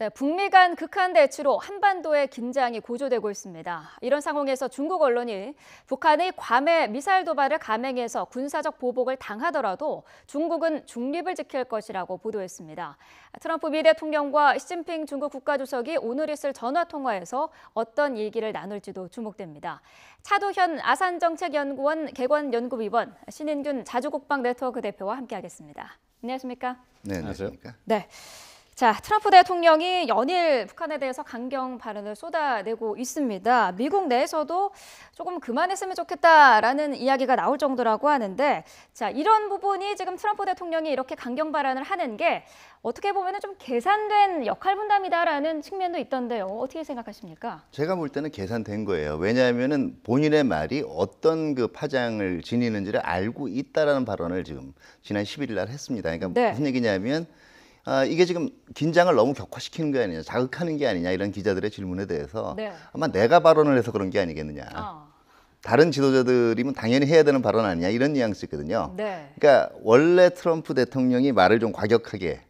네, 북미 간 극한 대치로 한반도의 긴장이 고조되고 있습니다. 이런 상황에서 중국 언론이 북한의 괌에 미사일 도발을 감행해서 군사적 보복을 당하더라도 중국은 중립을 지킬 것이라고 보도했습니다. 트럼프 미 대통령과 시진핑 중국 국가주석이 오늘 있을 전화 통화에서 어떤 얘기를 나눌지도 주목됩니다. 차도현 아산정책연구원 개관연구위원 신인균 자주국방 네트워크 대표와 함께하겠습니다. 안녕하십니까? 네, 안녕하세요. 네. 자, 트럼프 대통령이 연일 북한에 대해서 강경 발언을 쏟아내고 있습니다. 미국 내에서도 조금 그만했으면 좋겠다라는 이야기가 나올 정도라고 하는데, 자, 이런 부분이 지금 트럼프 대통령이 이렇게 강경 발언을 하는 게 어떻게 보면 좀 계산된 역할 분담이다라는 측면도 있던데요. 어떻게 생각하십니까? 제가 볼 때는 계산된 거예요. 왜냐하면은 본인의 말이 어떤 그 파장을 지니는지를 알고 있다라는 발언을 지금 지난 11일 날 했습니다. 그러니까 네. 무슨 얘기냐면. 아, 이게 지금 긴장을 너무 격화시키는 게 아니냐, 자극하는 게 아니냐 이런 기자들의 질문에 대해서 네. 아마 내가 발언을 해서 그런 게 아니겠느냐. 어. 다른 지도자들이면 당연히 해야 되는 발언 아니냐 이런 뉘앙스거든요. 네. 그러니까 원래 트럼프 대통령이 말을 좀 과격하게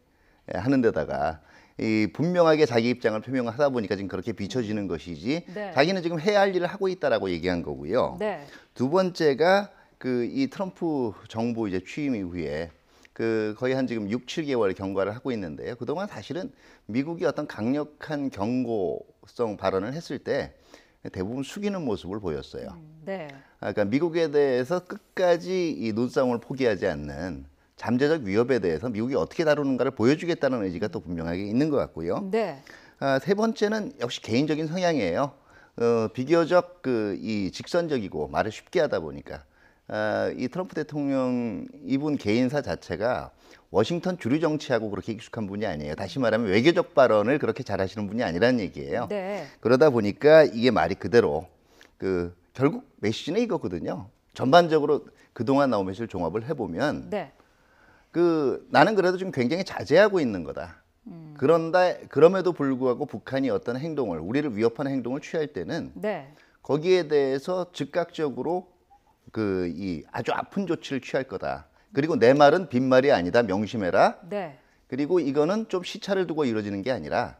하는 데다가 이 분명하게 자기 입장을 표명하다 보니까 지금 그렇게 비춰지는 것이지 네. 자기는 지금 해야 할 일을 하고 있다라고 얘기한 거고요. 네. 두 번째가 그 이 트럼프 정부 이제 취임 이후에 그 거의 한 지금 6, 7개월 경과를 하고 있는데요. 그동안 사실은 미국이 어떤 강력한 경고성 발언을 했을 때 대부분 숙이는 모습을 보였어요. 음, 네. 그러니까 미국에 대해서 끝까지 이 눈싸움을 포기하지 않는 잠재적 위협에 대해서 미국이 어떻게 다루는가를 보여주겠다는 의지가 또 분명하게 있는 것 같고요. 네. 아, 세 번째는 역시 개인적인 성향이에요. 어, 비교적 그 이 직선적이고 말을 쉽게 하다 보니까 어, 이 트럼프 대통령 이분 개인사 자체가 워싱턴 주류 정치하고 그렇게 익숙한 분이 아니에요. 다시 말하면 외교적 발언을 그렇게 잘하시는 분이 아니라는 얘기예요. 네. 그러다 보니까 이게 말이 그대로 그 결국 메시지는 이거거든요. 전반적으로 그동안 나온 메시지를 종합을 해보면 네. 그 나는 그래도 지금 굉장히 자제하고 있는 거다. 음. 그런다 그럼에도 불구하고 북한이 어떤 행동을 우리를 위협하는 행동을 취할 때는 네. 거기에 대해서 즉각적으로 그이 아주 아픈 조치를 취할 거다. 그리고 내 말은 빈말이 아니다. 명심해라. 네. 그리고 이거는 좀 시차를 두고 이루어지는 게 아니라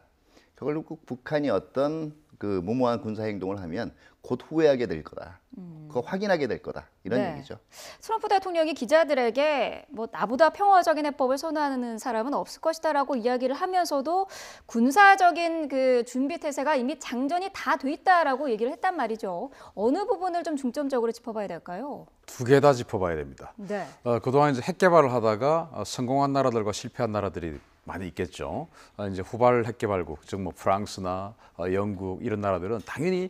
결국 북한이 어떤 그 무모한 군사 행동을 하면 곧 후회하게 될 거다. 음. 그거 확인하게 될 거다. 이런 네. 얘기죠. 트럼프 대통령이 기자들에게 뭐 나보다 평화적인 해법을 선호하는 사람은 없을 것이다라고 이야기를 하면서도 군사적인 그 준비 태세가 이미 장전이 다 돼 있다라고 얘기를 했단 말이죠. 어느 부분을 좀 중점적으로 짚어봐야 될까요? 두 개 다 짚어봐야 됩니다. 네. 어, 그동안 이제 핵 개발을 하다가 어, 성공한 나라들과 실패한 나라들이 많이 있겠죠. 어, 이제 후발 핵개발국, 즉뭐 프랑스나 어, 영국 이런 나라들은 당연히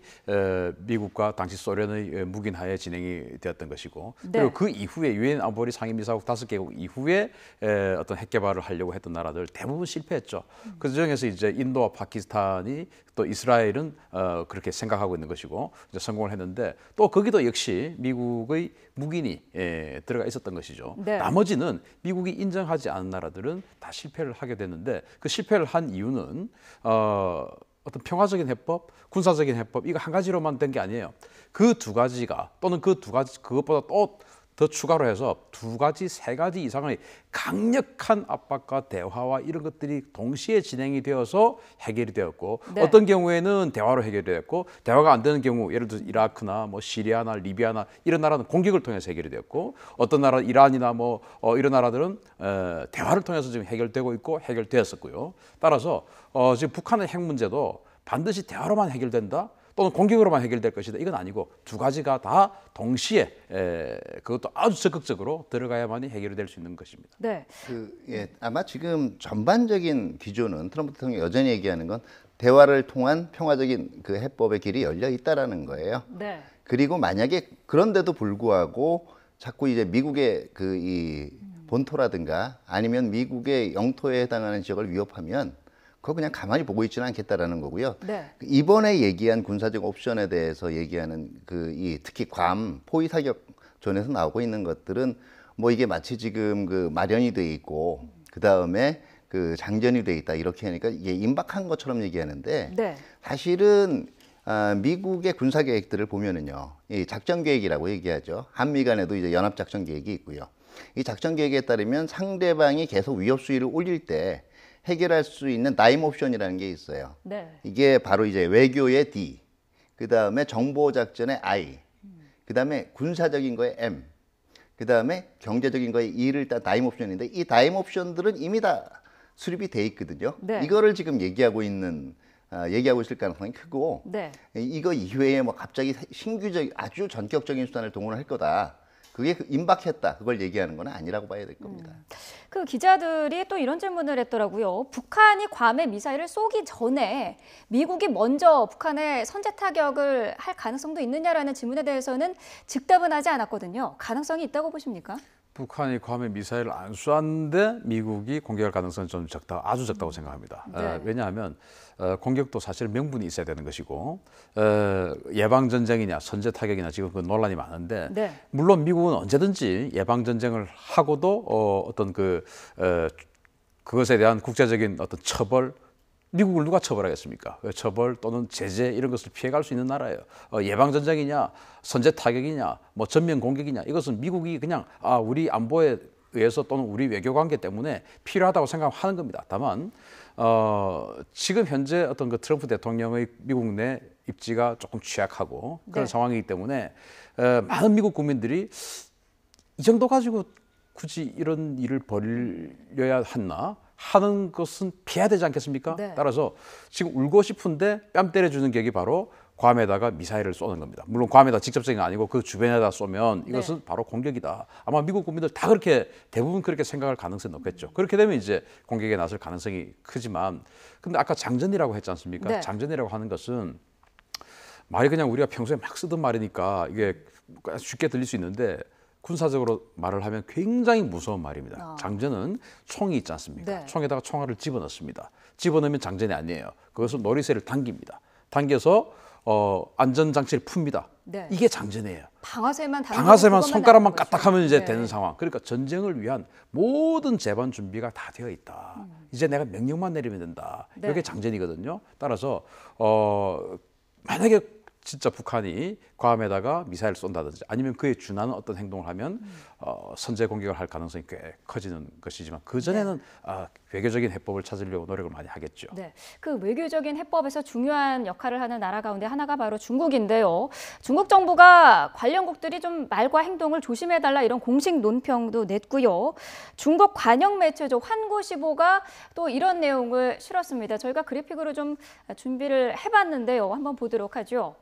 미국과 당시 소련의 묵인하에 어, 진행이 되었던 것이고 네. 그리고 그 이후에 유엔 안보리 상임이사국 다섯 개국 이후에 에, 어떤 핵 개발을 하려고 했던 나라들 대부분 실패했죠. 음. 그 중에서 이제 인도와 파키스탄이 또 이스라엘은 어, 그렇게 생각하고 있는 것이고 이제 성공을 했는데 또 거기도 역시 미국의 무기니 예, 들어가 있었던 것이죠. 네. 나머지는 미국이 인정하지 않은 나라들은 다 실패를 하게 됐는데그 실패를 한 이유는 어. 어떤 평화적인 해법, 군사적인 해법 이거 한 가지로만 된 게 아니에요. 그 두 가지가 또는 그 두 가지 그것보다 또더 추가로 해서 두 가지, 세 가지 이상의 강력한 압박과 대화와 이런 것들이 동시에 진행이 되어서 해결이 되었고 네. 어떤 경우에는 대화로 해결되었고 대화가 안 되는 경우 예를 들어 이라크나 뭐 시리아나 리비아나 이런 나라는 공격을 통해서 해결이 되었고 어떤 나라 이란이나 뭐 어, 이런 나라들은 어, 대화를 통해서 지금 해결되고 있고 해결되었었고요. 따라서 어, 지금 북한의 핵 문제도 반드시 대화로만 해결된다. 또는 공격으로만 해결될 것이다. 이건 아니고 두 가지가 다 동시에 에, 그것도 아주 적극적으로 들어가야만이 해결될수 있는 것입니다. 네. 그, 예, 아마 지금 전반적인 기조는 트럼프 대통령이 여전히 얘기하는 건 대화를 통한 평화적인 그 해법의 길이 열려 있다라는 거예요. 네. 그리고 만약에 그런데도 불구하고 자꾸 이제 미국의 그이 음. 본토라든가 아니면 미국의 영토에 해당하는 지역을 위협하면 그거 그냥 가만히 보고 있지는 않겠다라는 거고요. 네. 이번에 얘기한 군사적 옵션에 대해서 얘기하는 그 이 특히 괌 포위 사격 전에서 나오고 있는 것들은 뭐 이게 마치 지금 그 마련이 돼 있고 그 다음에 그 장전이 돼 있다 이렇게 하니까 이게 임박한 것처럼 얘기하는데 네. 사실은 아, 미국의 군사 계획들을 보면은요, 이 작전 계획이라고 얘기하죠. 한미 간에도 이제 연합 작전 계획이 있고요. 이 작전 계획에 따르면 상대방이 계속 위협 수위를 올릴 때 해결할 수 있는 다임 옵션이라는 게 있어요. 네. 이게 바로 이제 외교의 D, 그 다음에 정보 작전의 I, 그 다음에 군사적인 거에 M, 그 다음에 경제적인 거에 E를 다 다임 옵션인데 이 다임 옵션들은 이미 다 수립이 돼 있거든요. 네. 이거를 지금 얘기하고 있는 어, 얘기하고 있을 가능성이 크고 네. 이거 이외에 뭐 갑자기 신규적 아주 전격적인 수단을 동원할 거다. 그게 그 임박했다 그걸 얘기하는 건 아니라고 봐야 될 겁니다. 음. 그 기자들이 또 이런 질문을 했더라고요. 북한이 괌에 미사일을 쏘기 전에 미국이 먼저 북한에 선제 타격을 할 가능성도 있느냐라는 질문에 대해서는 즉답은 하지 않았거든요. 가능성이 있다고 보십니까? 북한이 괌에 미사일을 안쏘았는데 미국이 공격할 가능성은 좀 적다, 아주 적다고 생각합니다. 어, 네. 왜냐하면 어, 공격도 사실 명분이 있어야 되는 것이고 어, 예방 전쟁이냐 선제 타격이냐 지금 그 논란이 많은데 네. 물론 미국은 언제든지 예방 전쟁을 하고도 어, 어떤 그 에, 어, 그것에 대한 국제적인 어떤 처벌 미국을 누가 처벌하겠습니까? 처벌 또는 제재 이런 것을 피해갈 수 있는 나라예요. 어, 예방 전쟁이냐, 선제 타격이냐, 뭐 전면 공격이냐 이것은 미국이 그냥 아 우리 안보에 의해서 또는 우리 외교 관계 때문에 필요하다고 생각하는 겁니다. 다만 어, 지금 현재 어떤 그 트럼프 대통령의 미국 내 입지가 조금 취약하고 그런 네. 상황이기 때문에 에, 어, 많은 미국 국민들이 이 정도 가지고 굳이 이런 일을 벌려야 했나? 하는 것은 피해야 되지 않겠습니까? 네. 따라서 지금 울고 싶은데 뺨 때려주는 계기 바로 괌에다가 미사일을 쏘는 겁니다. 물론 괌에다 직접적인 아니고 그 주변에다 쏘면 네. 이것은 네. 바로 공격이다. 아마 미국 국민들 다 그렇게 대부분 그렇게 생각할 가능성이 높겠죠. 그렇게 되면 이제 공격에 나설 가능성이 크지만 근데 아까 장전이라고 했지 않습니까? 네. 장전이라고 하는 것은 말이 그냥 우리가 평소에 막 쓰던 말이니까 이게 쉽게 들릴 수 있는데 군사적으로 말을 하면 굉장히 무서운 말입니다. 아. 장전은 총이 있지 않습니까? 네. 총에다가 총알을 집어넣습니다. 집어넣으면 장전이 아니에요. 그것은 놀이쇠를 당깁니다. 당겨서 어, 안전 장치를 풉니다. 네. 이게 장전이에요. 방아쇠만 방아쇠만 손가락만 까딱하면 이제 네. 되는 상황. 그러니까 전쟁을 위한 모든 재반 준비가 다 되어 있다. 음. 이제 내가 명령만 내리면 된다. 네. 이게 장전이거든요. 따라서 어, 만약에 진짜 북한이 괌에다가 미사일 을 쏜다든지 아니면 그에 준하는 어떤 행동을 하면 음. 어, 선제 공격을 할 가능성이 꽤 커지는 것이지만 그 네. 전에는 네. 아, 외교적인 해법을 찾으려고 노력을 많이 하겠죠. 네, 그 외교적인 해법에서 중요한 역할을 하는 나라 가운데 하나가 바로 중국인데요. 중국 정부가 관련국들이 좀 말과 행동을 조심해달라 이런 공식 논평도 냈고요. 중국 관영 매체죠 환구시보가 또 이런 내용을 실었습니다. 저희가 그래픽으로 좀 준비를 해봤는데요. 한번 보도록 하죠.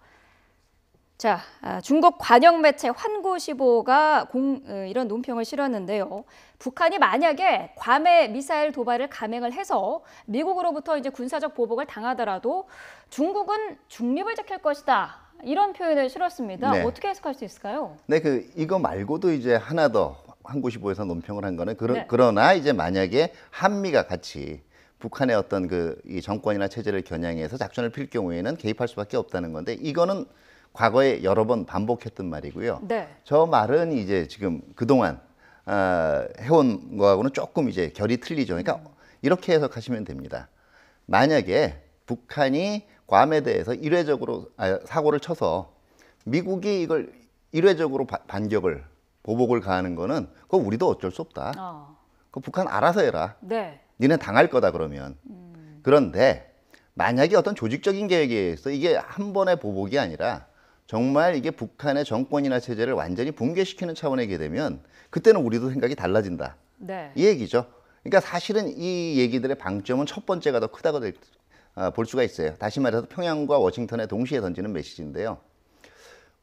자, 아, 중국 관영 매체 환구시보가 공, 어, 이런 논평을 실었는데요. 북한이 만약에 괌에 미사일 도발을 감행을 해서 미국으로부터 이제 군사적 보복을 당하더라도 중국은 중립을 지킬 것이다. 이런 표현을 실었습니다. 네. 어떻게 해석할 수 있을까요? 네, 그 이거 말고도 이제 하나 더환구시보에서 논평을 한 거는 그러, 네. 그러나 이제 만약에 한미가 같이 북한의 어떤 그이 정권이나 체제를 겨냥해서 작전을 필 경우에는 개입할 수밖에 없다는 건데 이거는 과거에 여러 번 반복했던 말이고요. 네. 저 말은 이제 지금 그동안 어, 해온 거하고는 조금 이제 결이 틀리죠. 그러니까 음. 이렇게 해석하시면 됩니다. 만약에 북한이 괌에 대해서 일회적으로 아, 사고를 쳐서 미국이 이걸 일회적으로 바, 반격을 보복을 가하는 거는 그거 우리도 어쩔 수 없다. 어. 그 북한 알아서 해라. 네. 니네 당할 거다 그러면. 음. 그런데 만약에 어떤 조직적인 계획에 의해서 이게 한 번의 보복이 아니라 정말 이게 북한의 정권이나 체제를 완전히 붕괴시키는 차원에게 되면 그때는 우리도 생각이 달라진다. 네. 이 얘기죠. 그러니까 사실은 이 얘기들의 방점은 첫 번째가 더 크다고 될, 아, 볼 수가 있어요. 다시 말해서 평양과 워싱턴에 동시에 던지는 메시지인데요.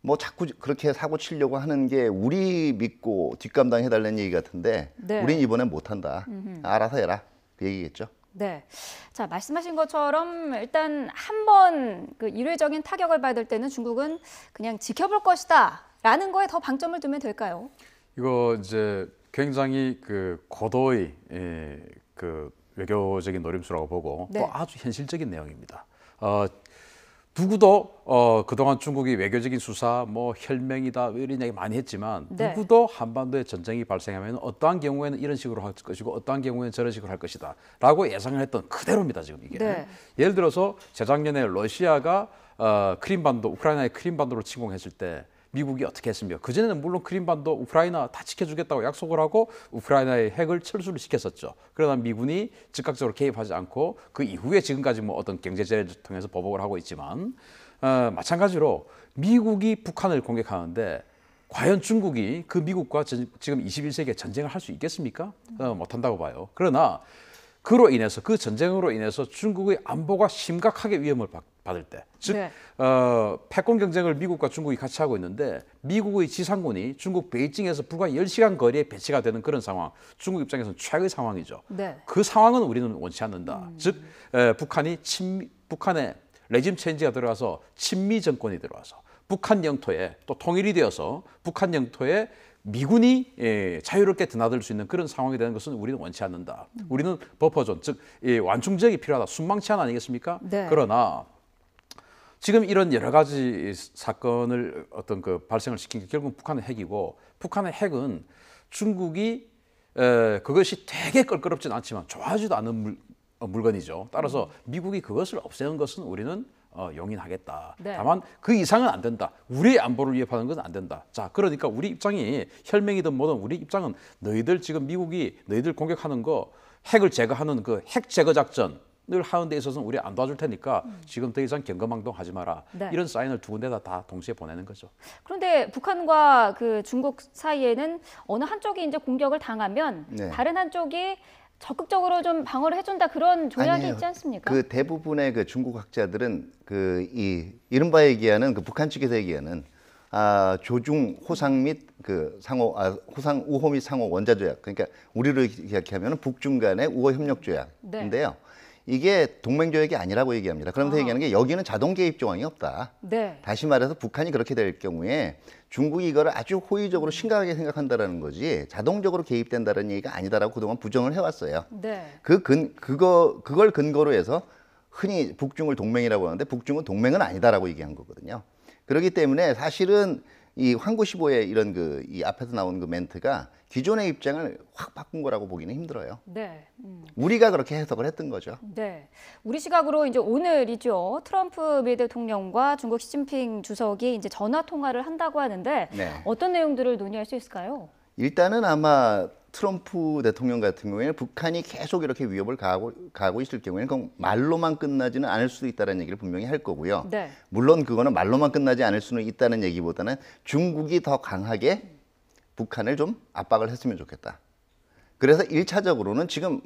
뭐 자꾸 그렇게 사고 치려고 하는 게 우리 믿고 뒷감당해달라는 얘기 같은데 네. 우린 이번엔 못한다. 음흠. 알아서 해라. 그 얘기겠죠. 네. 자, 말씀하신 것처럼 일단 한번그 일회적인 타격을 받을 때는 중국은 그냥 지켜볼 것이다. 라는 거에 더 방점을 두면 될까요? 이거 이제 굉장히 그 고도의 예, 그 외교적인 노림수라고 보고 네. 또 아주 현실적인 내용입니다. 어, 누구도 어, 그동안 중국이 외교적인 수사, 뭐 혈맹이다 뭐 이런 얘기 많이 했지만 네. 누구도 한반도에 전쟁이 발생하면 어떠한 경우에는 이런 식으로 할 것이고 어떠한 경우에는 저런 식으로 할 것이다라고 예상을 했던 그대로입니다 지금 이게. 네. 예를 들어서 재작년에 러시아가 어, 크림반도 우크라이나의 크림반도를 침공했을 때 미국이 어떻게 했으며 그전에는 물론 크림반도 우크라이나 다 지켜주겠다고 약속을 하고 우크라이나의 핵을 철수를 시켰었죠. 그러나 미군이 즉각적으로 개입하지 않고 그 이후에 지금까지 뭐 어떤 경제제재를 통해서 보복을 하고 있지만 어, 마찬가지로 미국이 북한을 공격하는데 과연 중국이 그 미국과 전, 지금 21세기에 전쟁을 할 수 있겠습니까? 어, 못한다고 봐요. 그러나 그로 인해서 그 전쟁으로 인해서 중국의 안보가 심각하게 위험을 받고 받을 때. 즉, 네. 어, 패권 경쟁을 미국과 중국이 같이 하고 있는데 미국의 지상군이 중국 베이징에서 불과 10시간 거리에 배치가 되는 그런 상황. 중국 입장에서는 최악의 상황이죠. 네. 그 상황은 우리는 원치 않는다. 음. 즉, 에, 북한이 친, 북한의 레짐 체인지가 들어와서 친미 정권이 들어와서 북한 영토에 또 통일이 되어서 북한 영토에 미군이 예, 자유롭게 드나들 수 있는 그런 상황이 되는 것은 우리는 원치 않는다. 음. 우리는 버퍼존, 즉 예, 완충 지역이 필요하다. 순망치한 아니겠습니까? 네. 그러나 지금 이런 여러 가지 사건을 어떤 그 발생을 시킨 게 결국 북한의 핵이고 북한의 핵은 중국이 에, 그것이 되게 껄끄럽진 않지만 좋아하지도 않은 물, 어, 물건이죠. 따라서 음. 미국이 그것을 없애는 것은 우리는 어, 용인하겠다. 네. 다만 그 이상은 안 된다. 우리의 안보를 위협하는 것은 안 된다. 자, 그러니까 우리 입장이 혈맹이든 뭐든 우리 입장은 너희들 지금 미국이 너희들 공격하는 거 핵을 제거하는 그 핵 제거 작전 늘 하는 데 있어서는 우리 안 도와줄 테니까 음. 지금 더 이상 경거망동 하지 마라. 네. 이런 사인을 두 군데다 다 동시에 보내는 거죠. 그런데 북한과 그 중국 사이에는 어느 한쪽이 이제 공격을 당하면 네. 다른 한쪽이 적극적으로 좀 방어를 해준다 그런 조약이 아니에요. 있지 않습니까? 그 대부분의 그 중국 학자들은 그 이 이른바 얘기하는 그 북한 측에서 얘기하는 아, 조중 호상 및 그 상호 아, 호상 우호 및 상호 원자 조약 그러니까 우리를 이야기하면 은 북중 간의 우호 협력 조약인데요. 네. 이게 동맹조약이 아니라고 얘기합니다. 그러면서 아. 얘기하는 게 여기는 자동 개입 조항이 없다. 네. 다시 말해서 북한이 그렇게 될 경우에 중국이 이걸 아주 호의적으로 심각하게 생각한다라는 거지 자동적으로 개입된다는 얘기가 아니다라고 그동안 부정을 해왔어요. 네. 그 근, 그거, 그걸 근거로 해서 흔히 북중을 동맹이라고 하는데 북중은 동맹은 아니다라고 얘기한 거거든요. 그렇기 때문에 사실은 이 황구시보의 이런 그 이 앞에서 나온 그 멘트가 기존의 입장을 확 바꾼 거라고 보기는 힘들어요. 네. 음. 우리가 그렇게 해석을 했던 거죠. 네. 우리 시각으로 이제 오늘이죠. 트럼프 미 대통령과 중국 시진핑 주석이 이제 전화 통화를 한다고 하는데 네. 어떤 내용들을 논의할 수 있을까요? 일단은 아마 트럼프 대통령 같은 경우에는 북한이 계속 이렇게 위협을 가하고, 가하고 있을 경우에는 그건 말로만 끝나지는 않을 수도 있다는 얘기를 분명히 할 거고요. 네. 물론 그거는 말로만 끝나지 않을 수는 있다는 얘기보다는 중국이 더 강하게 북한을 좀 압박을 했으면 좋겠다. 그래서 일차적으로는 지금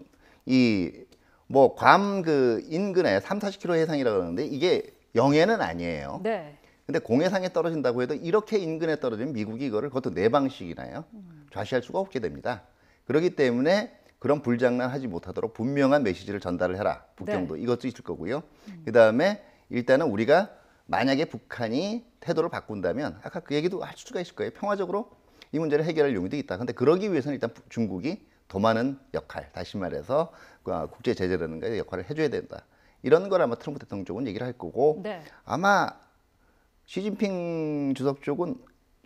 이뭐괌그 인근에 삼 사십 킬로 해상이라고 그러는데 이게 영해는 아니에요. 네. 근데 공해상에 떨어진다고 해도 이렇게 인근에 떨어지면 미국이 이거를 그것도 내방식이나요. 음. 좌시할 수가 없게 됩니다. 그렇기 때문에 그런 불장난하지 못하도록 분명한 메시지를 전달을 해라. 북경도 네. 이것도 있을 거고요. 음. 그다음에 일단은 우리가 만약에 북한이 태도를 바꾼다면 아까 그 얘기도 할 수가 있을 거예요. 평화적으로 이 문제를 해결할 용의도 있다. 근데 그러기 위해서는 일단 중국이 더 많은 역할, 다시 말해서 그, 아, 국제 제재라는가 역할을 해줘야 된다. 이런 걸 아마 트럼프 대통령 쪽은 얘기를 할 거고 네. 아마 시진핑 주석 쪽은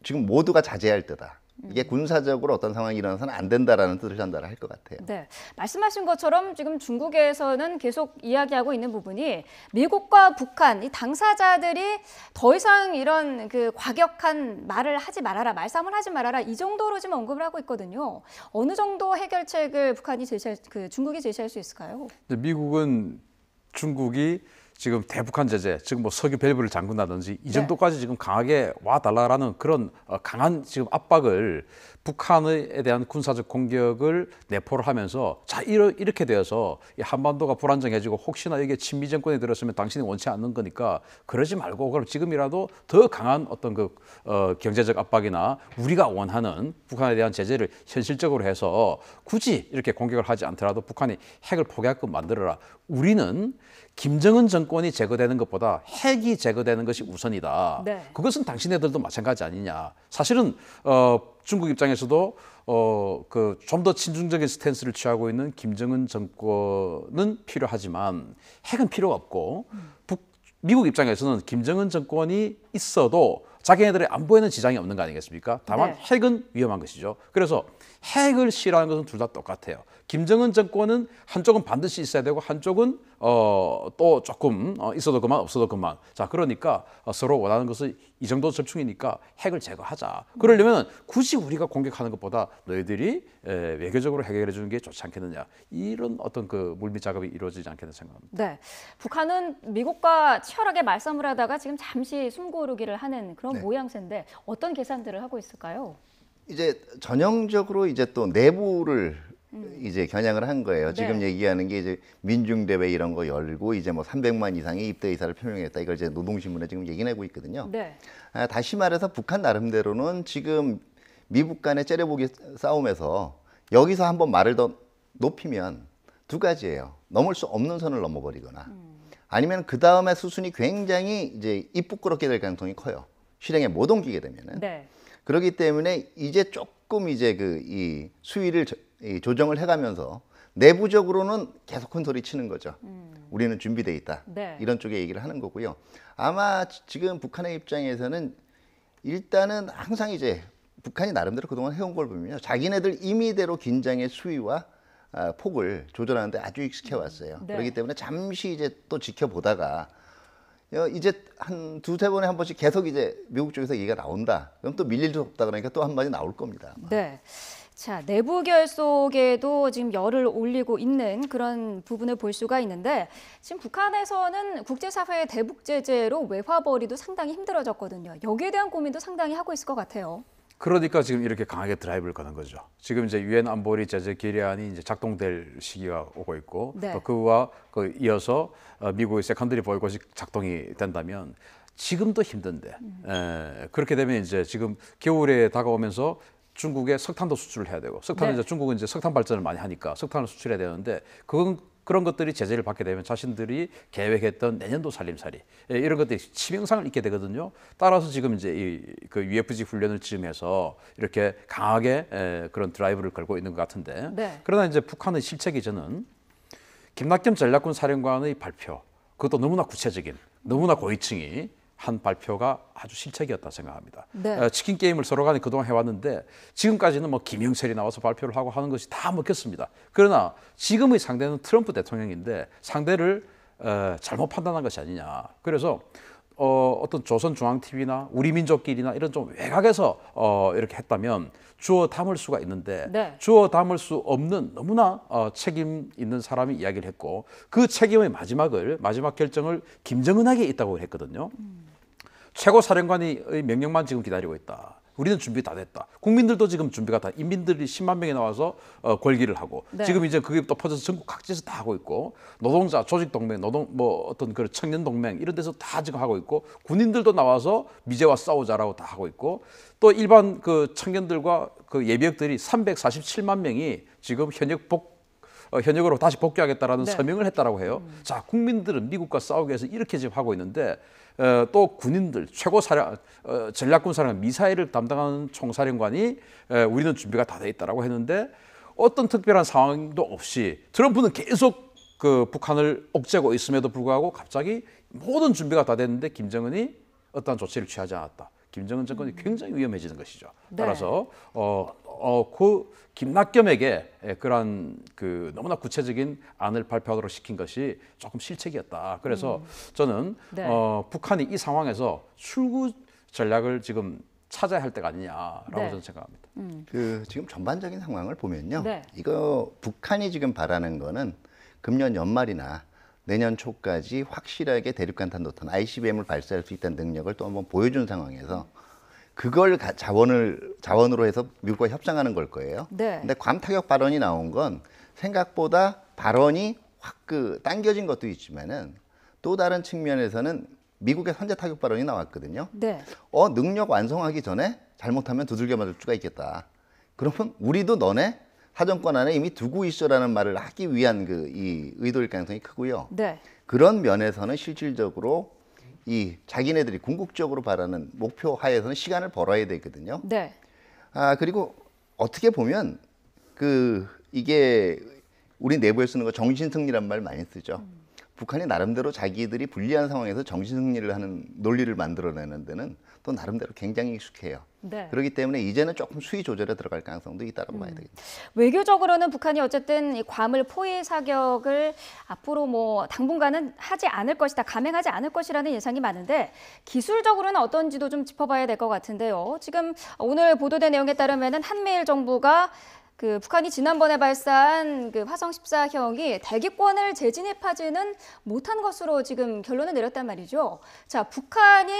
지금 모두가 자제할 때다. 음. 이게 군사적으로 어떤 상황이 일어나서는 안 된다라는 뜻을 전달할 것 같아요. 네, 말씀하신 것처럼 지금 중국에서는 계속 이야기하고 있는 부분이 미국과 북한 이 당사자들이 더 이상 이런 그 과격한 말을 하지 말아라, 말싸움을 하지 말아라 이 정도로 지금 언급을 하고 있거든요. 어느 정도 해결책을 북한이 제시할, 그 중국이 제시할 수 있을까요? 미국은 중국이 지금 대북한 제재, 지금 뭐 석유 밸브를 잠근다든지 이 네. 정도까지 지금 강하게 와 달라라는 그런 어, 강한 지금 압박을 북한에 대한 군사적 공격을 내포를 하면서 자 이렇게 되어서 한반도가 불안정해지고 혹시나 이게 친미 정권이 들었으면 당신이 원치 않는 거니까 그러지 말고 그럼 지금이라도 더 강한 어떤 그 어, 경제적 압박이나 우리가 원하는 북한에 대한 제재를 현실적으로 해서 굳이 이렇게 공격을 하지 않더라도 북한이 핵을 포기할 것 만들어라. 우리는 김정은 정권이 제거되는 것보다 핵이 제거되는 것이 우선이다. 네. 그것은 당신네들도 마찬가지 아니냐. 사실은 어, 중국 입장에서도 어, 그좀더 친중적인 스탠스를 취하고 있는 김정은 정권은 필요하지만 핵은 필요 가 없고 음. 북, 미국 입장에서는 김정은 정권이 있어도 자기네들의 안보에는 지장이 없는 거 아니겠습니까? 다만 네. 핵은 위험한 것이죠. 그래서 핵을 싫어하는 것은 둘 다 똑같아요. 김정은 정권은 한쪽은 반드시 있어야 되고 한쪽은 어, 또 조금 어, 있어도 그만 없어도 그만. 자 그러니까 어, 서로 원하는 것은 이 정도 절충이니까 핵을 제거하자. 그러려면 굳이 우리가 공격하는 것보다 너희들이 에, 외교적으로 해결해 주는 게 좋지 않겠느냐. 이런 어떤 그 물밑 작업이 이루어지지 않겠나 생각합니다. 네, 북한은 미국과 치열하게 말싸움을 하다가 지금 잠시 숨고르기를 하는 그런 네. 모양새인데 어떤 계산들을 하고 있을까요? 이제 전형적으로 이제 또 내부를 음. 이제 겨냥을 한 거예요. 네. 지금 얘기하는 게 이제 민중 대회 이런 거 열고 이제 뭐 300만 이상의 입대 의사를 표명했다. 이걸 이제 노동신문에 지금 얘기내고 있거든요. 네. 아, 다시 말해서 북한 나름대로는 지금 미북 간의 째려보기 싸움에서 여기서 한번 말을 더 높이면 두 가지예요. 넘을 수 없는 선을 넘어버리거나 음. 아니면 그 다음에 수순이 굉장히 이제 입 부끄럽게 될 가능성이 커요. 실행에 못 옮기게 되면은. 네. 그렇기 때문에 이제 조금 이제 그 이 수위를 이 조정을 해가면서 내부적으로는 계속 큰 소리 치는 거죠. 음. 우리는 준비돼 있다. 네. 이런 쪽의 얘기를 하는 거고요. 아마 지금 북한의 입장에서는 일단은 항상 이제 북한이 나름대로 그동안 해온 걸 보면요. 자기네들 임의대로 긴장의 수위와 아, 폭을 조절하는데 아주 익숙해 왔어요. 음. 네. 그렇기 때문에 잠시 이제 또 지켜보다가 어, 이제 한 두세 번에 한 번씩 계속 이제 미국 쪽에서 얘기가 나온다. 그럼 또 밀릴 수 없다 그러니까 또 한마디 나올 겁니다. 아마. 네. 자, 내부 결속에도 지금 열을 올리고 있는 그런 부분을 볼 수가 있는데 지금 북한에서는 국제사회의 대북 제재로 외화벌이도 상당히 힘들어졌거든요. 여기에 대한 고민도 상당히 하고 있을 것 같아요. 그러니까 지금 이렇게 강하게 드라이브를 거는 거죠. 지금 이제 유엔 안보리 제재 결의안이 이제 작동될 시기가 오고 있고 네. 또 그와 그 이어서 어, 미국의 세컨드리 보이콧식 작동이 된다면 지금도 힘든데 음. 에, 예, 그렇게 되면 이제 지금 겨울에 다가오면서 중국에 석탄도 수출을 해야 되고 석탄은 네. 이제 중국은 이제 석탄 발전을 많이 하니까 석탄을 수출해야 되는데 그건 그런 것들이 제재를 받게 되면 자신들이 계획했던 내년도 살림살이 예, 이런 것들이 치명상을 입게 되거든요. 따라서 지금 이제 이그 UFG 훈련을 지음해서 이렇게 강하게 에, 예, 그런 드라이브를 걸고 있는 것 같은데 네. 그러나 이제 북한의 실책이 저는 김낙겸 전략군 사령관의 발표 그것도 너무나 구체적인 너무나 고위층이 한 발표가 아주 실책이었다 생각합니다. 네. 어, 치킨 게임을 서로 간에 그동안 해왔는데 지금까지는 뭐 김영철이 나와서 발표를 하고 하는 것이 다 먹혔습니다. 그러나 지금의 상대는 트럼프 대통령인데 상대를 어, 잘못 판단한 것이 아니냐. 그래서 어, 어떤 조선중앙TV나 우리민족끼리나 이런 좀 외곽에서 어, 이렇게 했다면 주어 담을 수가 있는데 네. 주어 담을 수 없는 너무나 어, 책임 있는 사람이 이야기를 했고 그 책임의 마지막을 마지막 결정을 김정은에게 있다고 했거든요. 음. 최고사령관의 명령만 지금 기다리고 있다. 우리는 준비 다 됐다. 국민들도 지금 준비가 다. 인민들이 10만 명이 나와서 어, 골기를 하고 네. 지금 이제 그게 또 퍼져서 전국 각지에서 다 하고 있고 노동자 조직 동맹, 노동 뭐 어떤 그런 청년 동맹 이런 데서 다 지금 하고 있고 군인들도 나와서 미제와 싸우자라고 다 하고 있고 또 일반 그 청년들과 그 예비역들이 347만 명이 지금 현역 복 어, 현역으로 다시 복귀하겠다라는 네. 서명을 했다라고 해요. 음. 자, 국민들은 미국과 싸우기 위해서 이렇게 지금 하고 있는데 어, 또 군인들 최고 사령 어, 전략군 사령 미사일을 담당하는 총사령관이 에, 우리는 준비가 다 돼 있다라고 했는데 어떤 특별한 상황도 없이 트럼프는 계속 그 북한을 억제하고 있음에도 불구하고 갑자기 모든 준비가 다 됐는데 김정은이 어떠한 조치를 취하지 않았다. 김정은 정권이 음. 굉장히 위험해지는 것이죠. 네. 따라서 어, 어, 그 김낙겸에게 그러한 그 너무나 구체적인 안을 발표하도록 시킨 것이 조금 실책이었다. 그래서 음. 저는 네. 어, 북한이 이 상황에서 출구 전략을 지금 찾아야 할 때가 아니냐라고 네. 저는 생각합니다. 음. 그 지금 전반적인 상황을 보면요. 네. 이거 북한이 지금 바라는 거는 금년 연말이나 내년 초까지 확실하게 대륙간탄도탄 ICBM을 발사할 수 있다는 능력을 또 한번 보여준 상황에서 그걸 가, 자원을 자원으로 해서 미국과 협상하는 걸 거예요. 네. 근데 괌타격 발언이 나온 건 생각보다 발언이 확 그 당겨진 것도 있지만은 또 다른 측면에서는 미국의 선제 타격 발언이 나왔거든요. 네. 어 능력 완성하기 전에 잘못하면 두들겨 맞을 수가 있겠다. 그러면 우리도 너네 하정권 안에 이미 두고 있어라는 말을 하기 위한 그 이 의도일 가능성이 크고요. 네. 그런 면에서는 실질적으로 이 자기네들이 궁극적으로 바라는 목표 하에서는 시간을 벌어야 되거든요. 네. 아 그리고 어떻게 보면 그 이게 우리 내부에 쓰는 거 정신승리란 말 많이 쓰죠. 음. 북한이 나름대로 자기들이 불리한 상황에서 정신승리를 하는 논리를 만들어내는 데는 또 나름대로 굉장히 익숙해요. 네. 그렇기 때문에 이제는 조금 수위 조절에 들어갈 가능성도 있다고 봐야 음. 되겠죠. 외교적으로는 북한이 어쨌든 이 괌을 포위 사격을 앞으로 뭐 당분간은 하지 않을 것이다, 감행하지 않을 것이라는 예상이 많은데 기술적으로는 어떤지도 좀 짚어봐야 될 것 같은데요. 지금 오늘 보도된 내용에 따르면 한미일 정부가 그 북한이 지난번에 발사한 그 화성 14형이 대기권을 재진입하지는 못한 것으로 지금 결론을 내렸단 말이죠. 자, 북한이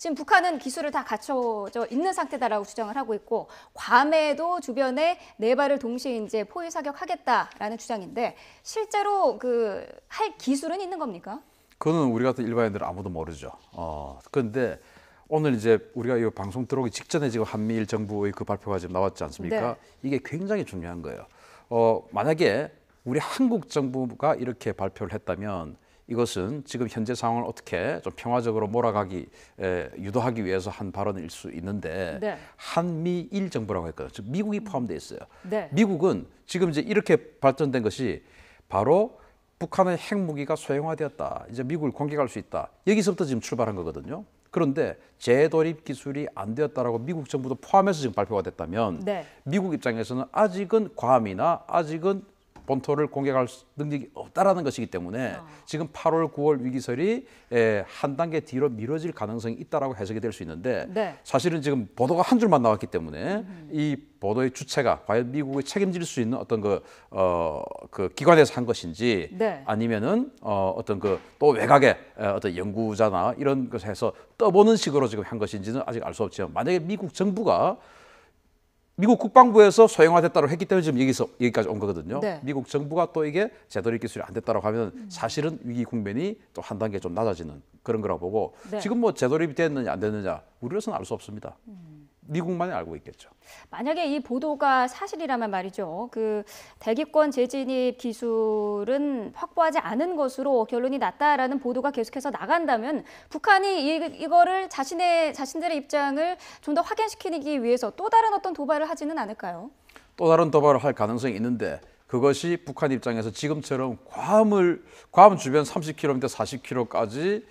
지금 북한은 기술을 다 갖춰져 있는 상태다라고 주장을 하고 있고 괌에도 주변에 네 발을 동시에 이제 포위 사격하겠다라는 주장인데 실제로 그 할 기술은 있는 겁니까? 그거는 우리 같은 일반인들은 아무도 모르죠. 어, 그런데 오늘 이제 우리가 이 방송 들어오기 직전에 지금 한미일 정부의 그 발표가 지금 나왔지 않습니까? 네. 이게 굉장히 중요한 거예요. 어, 만약에 우리 한국 정부가 이렇게 발표를 했다면 이것은 지금 현재 상황을 어떻게 좀 평화적으로 몰아가기 에, 유도하기 위해서 한 발언일 수 있는데 네. 한미일 정부라고 했거든요. 즉 미국이 포함돼 있어요. 네. 미국은 지금 이제 이렇게 발전된 것이 바로 북한의 핵무기가 소형화되었다. 이제 미국을 공격할 수 있다. 여기서부터 지금 출발한 거거든요. 그런데 재도입 기술이 안 되었다라고 미국 정부도 포함해서 지금 발표가 됐다면 네. 미국 입장에서는 아직은 과 괌이나 아직은 본토를 공격할 능력이 없다라는 것이기 때문에 어. 지금 8월, 9월 위기설이 에, 예, 한 단계 뒤로 미뤄질 가능성이 있다라고 해석이 될 수 있는데 네. 사실은 지금 보도가 한 줄만 나왔기 때문에 음. 이 보도의 주체가 과연 미국이 책임질 수 있는 어떤 그, 어, 그 기관에서 한 것인지 네. 아니면은 어, 어떤 그 또 외곽의 어떤 연구자나 이런 것에서 떠보는 식으로 지금 한 것인지는 아직 알 수 없지만 만약에 미국 정부가 미국 국방부에서 소형화됐다고 했기 때문에 지금 여기서 여기까지 온 거거든요. 네. 미국 정부가 또 이게 제대로 기술이 안 됐다고 하면 사실은 위기 국면이 또 한 단계 좀 낮아지는 그런 거라고 보고 네. 지금 뭐 제도립이 됐느냐 안 됐느냐 우리로서는 알 수 없습니다. 음. 미국만이 알고 있겠죠. 만약에 이 보도가 사실이라면 말이죠. 그 대기권 재진입 기술은 확보하지 않은 것으로 결론이 났다라는 보도가 계속해서 나간다면 북한이 이, 이거를 자신의 자신들의 입장을 좀 더 확인시키기 위해서 또 다른 어떤 도발을 하지는 않을까요? 또 다른 도발을 할 가능성이 있는데 그것이 북한 입장에서 지금처럼 괌을 괌 주변 30km, 40km까지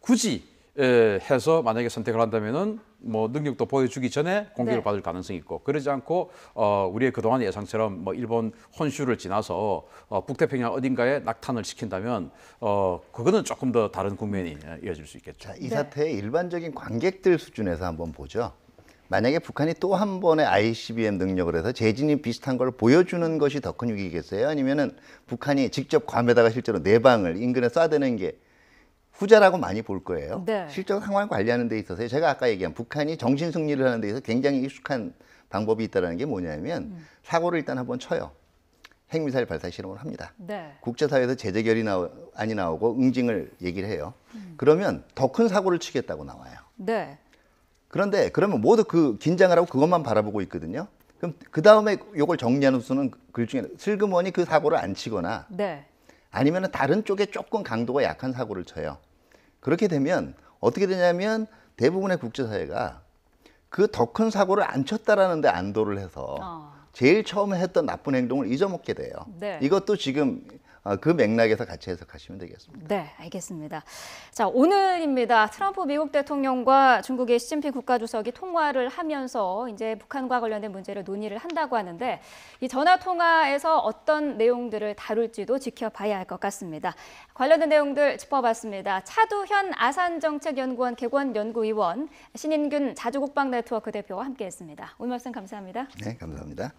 굳이 에, 예, 해서 만약에 선택을 한다면은 뭐 능력도 보여주기 전에 공격을 네. 받을 가능성이 있고 그러지 않고 어, 우리의 그동안 예상처럼 뭐 일본 혼슈를 지나서 어, 북태평양 어딘가에 낙탄을 시킨다면 어, 그거는 조금 더 다른 국면이 이어질 수 있겠죠. 자, 이 네. 사태의 네. 일반적인 관객들 수준에서 한번 보죠. 만약에 북한이 또 한 번의 ICBM 능력을 해서 재진이 비슷한 걸 보여주는 것이 더 큰 위기겠어요? 아니면은 북한이 직접 괌에다가 실제로 내방을 인근에 쏴대는 게 후자라고 많이 볼 거예요. 네. 실적 상황을 관리하는 데 있어서 제가 아까 얘기한 북한이 정신 승리를 하는 데 있어서 굉장히 익숙한 방법이 있다는 게 뭐냐면 음. 사고를 일단 한번 쳐요. 핵미사일 발사 실험을 합니다. 네. 국제사회에서 제재결이 나오, 아니 나오고 응징을 얘기를 해요. 음. 그러면 더 큰 사고를 치겠다고 나와요. 네. 그런데 그러면 모두 그 긴장을 하고 그것만 바라보고 있거든요. 그럼 그 다음에 요걸 정리하는 수는 글 그, 그 중에 슬그머니 그 사고를 안 치거나 네. 아니면 다른 쪽에 조금 강도가 약한 사고를 쳐요. 그렇게 되면 어떻게 되냐면 대부분의 국제사회가 그 더 큰 사고를 안 쳤다라는 데 안도를 해서 어. 제일 처음에 했던 나쁜 행동을 잊어먹게 돼요. 네. 이것도 지금 아, 그 맥락에서 같이 해석하시면 되겠습니다. 네, 알겠습니다. 자, 오늘입니다. 트럼프 미국 대통령과 중국의 시진핑 국가주석이 통화를 하면서 이제 북한과 관련된 문제를 논의를 한다고 하는데 이 전화 통화에서 어떤 내용들을 다룰지도 지켜봐야 할 것 같습니다. 관련된 내용들 짚어봤습니다. 차두현 아산정책연구원 개관 연구위원, 신인균 자주국방네트워크 대표와 함께했습니다. 오늘 말씀 감사합니다. 네, 감사합니다.